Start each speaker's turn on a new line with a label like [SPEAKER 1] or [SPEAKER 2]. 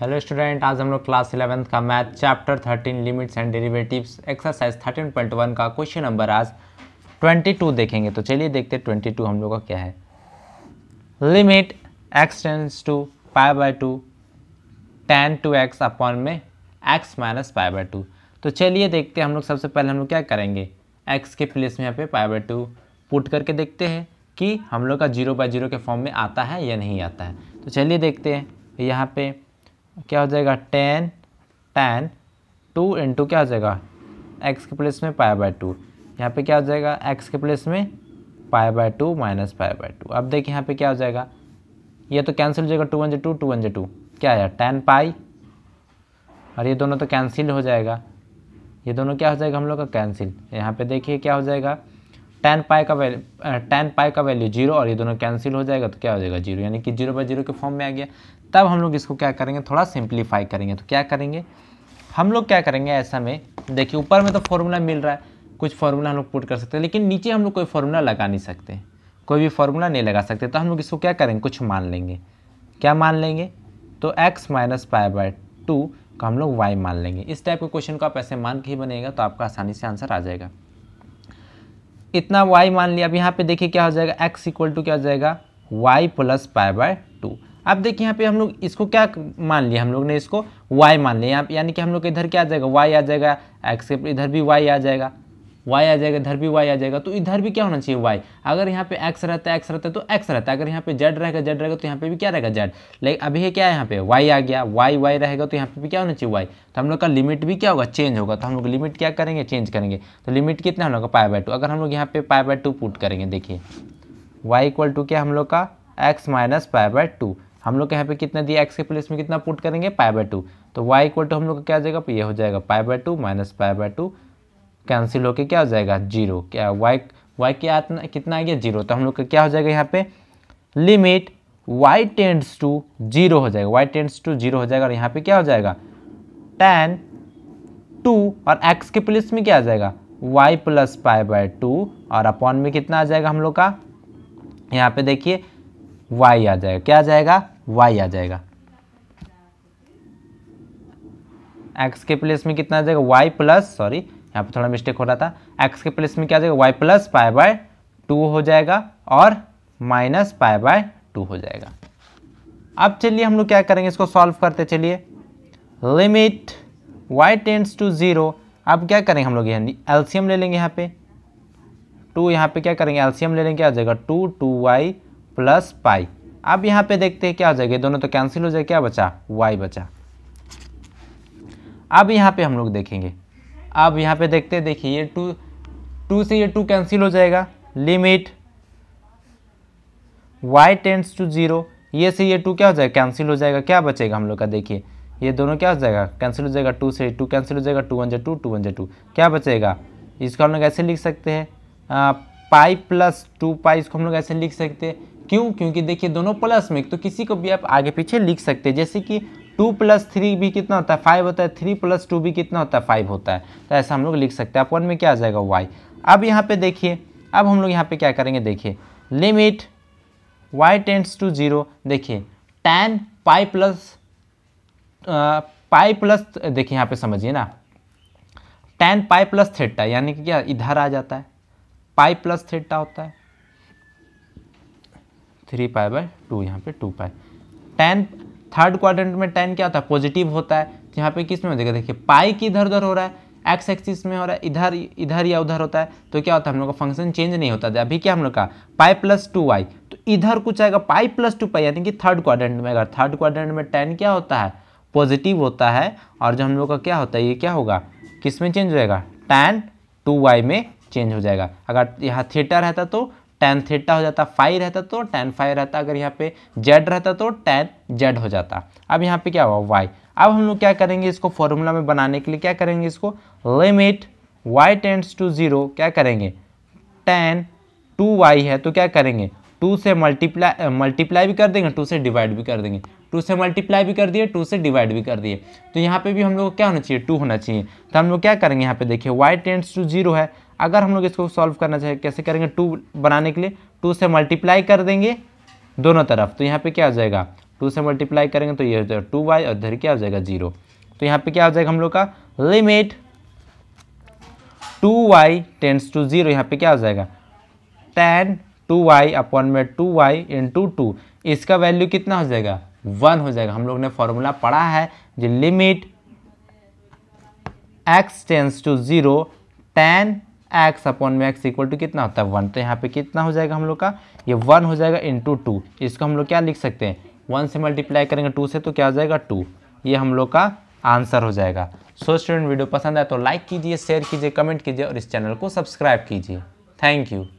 [SPEAKER 1] hello student आज हम लोग क्लास इलेवेंथ का math chapter thirteen limits and derivatives exercise thirteen point one का क्वेश्चन नंबर आज ट्वेंटी टू देखेंगे तो चलिए देखते हैं ट्वेंटी टू हम लोग का क्या है limit x tends to pi by two tan two x upon में x minus pi by two तो चलिए देखते हैं हम लोग सबसे पहले हम लोग क्या करेंगे एक्स के प्लेस में यहाँ पे पाई बाय टू पुट करके देखते हैं कि हम लोग का जीरो बाय जीरो के फॉर्म में आता है या नहीं आता है तो चलिए देखते हैं यहाँ पे क्या हो जाएगा टेन टेन टू इंटू क्या हो जाएगा एक्स के प्लेस में पाए बाय टू यहाँ पे क्या हो जाएगा एक्स के प्लेस में pi by two minus pi by two अब देखिए यहाँ पे क्या हो जाएगा ये तो कैंसिल हो जाएगा two one J two two one J two क्या आया टेन पाई और ये दोनों तो कैंसिल हो जाएगा ये दोनों क्या हो जाएगा हम लोग का कैंसिल यहाँ पे देखिए क्या हो जाएगा टेन पाई का वैल्यू टेन पाई का वैल्यू जीरो और ये दोनों कैंसिल हो जाएगा तो क्या हो जाएगा जीरो यानी कि जीरो बाई जीरो के फॉर्म में आ गया तब हम लोग इसको क्या करेंगे थोड़ा सिंप्लीफाई करेंगे तो क्या करेंगे हम लोग क्या करेंगे ऐसा में देखिए ऊपर में तो फॉर्मूला मिल रहा है कुछ फार्मूला हम लोग पुट कर सकते हैं लेकिन नीचे हम लोग कोई फार्मूला लगा नहीं सकते कोई भी फार्मूला नहीं लगा सकते तो हम लोग इसको क्या करेंगे कुछ मान लेंगे क्या मान लेंगे तो x minus pi by two का हम लोग वाई मान लेंगे इस टाइप के क्वेश्चन को आप ऐसे मान के ही बनेगा तो आपका आसानी से आंसर आ जाएगा इतना वाई मान लिया अब यहाँ पे देखिए क्या हो जाएगा एक्स इक्वल टू क्या हो जाएगा y plus pi by two अब देखिए यहाँ पे हम लोग इसको क्या मान लिया हम लोग ने इसको वाई मान लिया यहाँ यानी कि हम लोग इधर क्या आ जाएगा वाई आ जाएगा एक्स के इधर भी वाई आ जाएगा वाई आ जाएगा इधर भी वाई आ जाएगा तो इधर भी क्या होना चाहिए वाई अगर यहाँ पे एक्स रहता है एक्स रहता है तो एक्स रहता है अगर यहाँ पे जेड रहेगा जेड रहेगा तो यहाँ पे भी क्या रहेगा जेड लाइक अभी है क्या है यहाँ पे वाई आ गया वाई वाई रहेगा तो यहाँ पे भी क्या होना चाहिए वाई तो हम लोग का लिमिट भी क्या होगा चेंज होगा तो हम लोग लिमिट क्या करेंगे चेंज करेंगे तो लिमिट कितना हम लोग का पाए बाय टू अगर हम लोग यहाँ पे पाए बाय टू पुट करेंगे देखिए वाई इक्वल टू क्या हम लोग का x minus pi by two हम लोग यहाँ पे कितना दिया एक्स के प्लेस में कितना पुट करेंगे पाए बाय टू तो वाई इक्वल टू हम लोग का क्या हो जाएगा तो ये हो जाएगा pi by two minus pi by two cancel होके क्या हो जाएगा जीरो क्या वाई वाई क्या कितना आ गया जीरो तो हम लोग का क्या हो जाएगा यहाँ पे limit y tends to zero हो जाएगा वाई टेंड्स टू जीरो हो जाएगा और यहाँ पे क्या हो जाएगा टेन टू और एक्स के प्लस में क्या आ जाएगा y plus pi by two और अपॉन में कितना आ जाएगा हम लोग का यहाँ पे देखिए वाई आ जाएगा क्या आ जाएगा वाई आ जाएगा एक्स के प्लेस में कितना आ जाएगा वाई प्लस सॉरी यहाँ पर थोड़ा मिस्टेक हो रहा था एक्स के प्लेस में क्या जाएगा y plus pi by two हो जाएगा और माइनस पाए बाय टू हो जाएगा अब चलिए हम लोग क्या करेंगे इसको सॉल्व करते चलिए limit y tends to zero अब क्या करेंगे हम लोग यहाँ एल्सीयम ले लेंगे यहाँ पे टू यहाँ पे क्या करेंगे एल्सीयम ले लेंगे क्या हो जाएगा two two y plus pi अब यहाँ पे देखते हैं क्या हो जाएगा दोनों तो कैंसिल हो जाएगा क्या बचा y बचा अब यहाँ पे हम लोग देखेंगे आप यहाँ पे देखते हैं देखिए ये टू टू से ये टू कैंसिल हो जाएगा limit y tends to zero ये से ये टू क्या हो जाएगा कैंसिल हो जाएगा क्या बचेगा हम लोग का देखिए ये दोनों क्या हो जाएगा कैंसिल हो जाएगा टू से टू कैंसिल हो जाएगा two one J two two one J two क्या बचेगा इसको हम लोग ऐसे लिख सकते हैं पाई प्लस टू पाई इसको हम लोग ऐसे लिख सकते हैं क्यों क्योंकि देखिए दोनों प्लस में तो किसी को भी आप आगे पीछे लिख सकते हैं जैसे कि टू प्लस थ्री भी कितना होता है फाइव होता है थ्री प्लस टू भी कितना होता है फाइव होता है तो ऐसा हम लोग लिख सकते हैं अपन में क्या आ जाएगा वाई अब यहाँ पे देखिए अब हम लोग यहाँ पे क्या करेंगे देखिए limit y tends to zero देखिए tan pi plus pi plus देखिए यहाँ पे समझिए ना टेन पाई प्लस थीटा यानी कि क्या इधर आ जाता है पाई प्लस थीटा होता है थ्री पाई बाय टू यहाँ पे two pi tan third quadrant में टेन क्या होता है पॉजिटिव होता है तो यहाँ पे किस में हो जाएगा देखिए पाई की इधर उधर हो रहा है एक्स एक्सिस में हो रहा है इधर इधर या उधर होता है तो क्या होता है हम लोग का फंक्शन चेंज नहीं होता था अभी क्या हम लोग का पाई प्लस टू वाई तो इधर कुछ आएगा पाई प्लस टू पाई यानी कि थर्ड क्वाड्रेंट में अगर थर्ड क्वाड्रेंट में टेन क्या होता है पॉजिटिव होता है और जो हम लोग का क्या होता है ये क्या होगा किस में चेंज हो जाएगा टेन टू वाई में चेंज हो जाएगा अगर यहाँ थिएटर रहता तो टेन थीटा हो जाता फाइव रहता तो टेन फाइव रहता अगर यहाँ पे जेड रहता तो टेन जेड हो जाता अब यहाँ पे क्या हुआ वाई अब हम लोग क्या करेंगे इसको फॉर्मूला में बनाने के लिए क्या करेंगे इसको limit y tends to zero क्या करेंगे टेन टू वाई है तो क्या करेंगे टू से मल्टीप्लाई मल्टीप्लाई भी कर देंगे टू से डिवाइड भी कर देंगे टू से मल्टीप्लाई भी कर दिए टू से डिवाइड भी कर दिए तो यहाँ पे भी हम लोग को क्या होना चाहिए टू होना चाहिए तो हम लोग क्या करेंगे यहाँ पे देखिए वाई टेंस टू जीरो है अगर हम लोग इसको सॉल्व करना चाहें कैसे करेंगे टू बनाने के लिए टू से मल्टीप्लाई कर देंगे दोनों तरफ तो यहाँ पे क्या हो जाएगा टू से मल्टीप्लाई करेंगे तो ये हो जाएगा टू वाई और इधर क्या हो जाएगा जीरो तो यहाँ पे क्या हो जाएगा हम लोग का limit two y tends to zero यहाँ पे क्या हो जाएगा टेन टू वाई अपॉन में टू वाई टू टू इसका वैल्यू कितना हो जाएगा वन हो जाएगा हम लोग ने फॉर्मूला पढ़ा है जो limit x tends to zero tan x upon में एक्स इक्वल टू कितना होता है वन तो यहाँ पे कितना हो जाएगा हम लोग का ये वन हो जाएगा इंटू टू इसको हम लोग क्या लिख सकते हैं वन से मल्टीप्लाई करेंगे टू से तो क्या हो जाएगा टू ये हम लोग का आंसर हो जाएगा सो स्टूडेंट वीडियो पसंद आए तो लाइक कीजिए शेयर कीजिए कमेंट कीजिए और इस चैनल को सब्सक्राइब कीजिए थैंक यू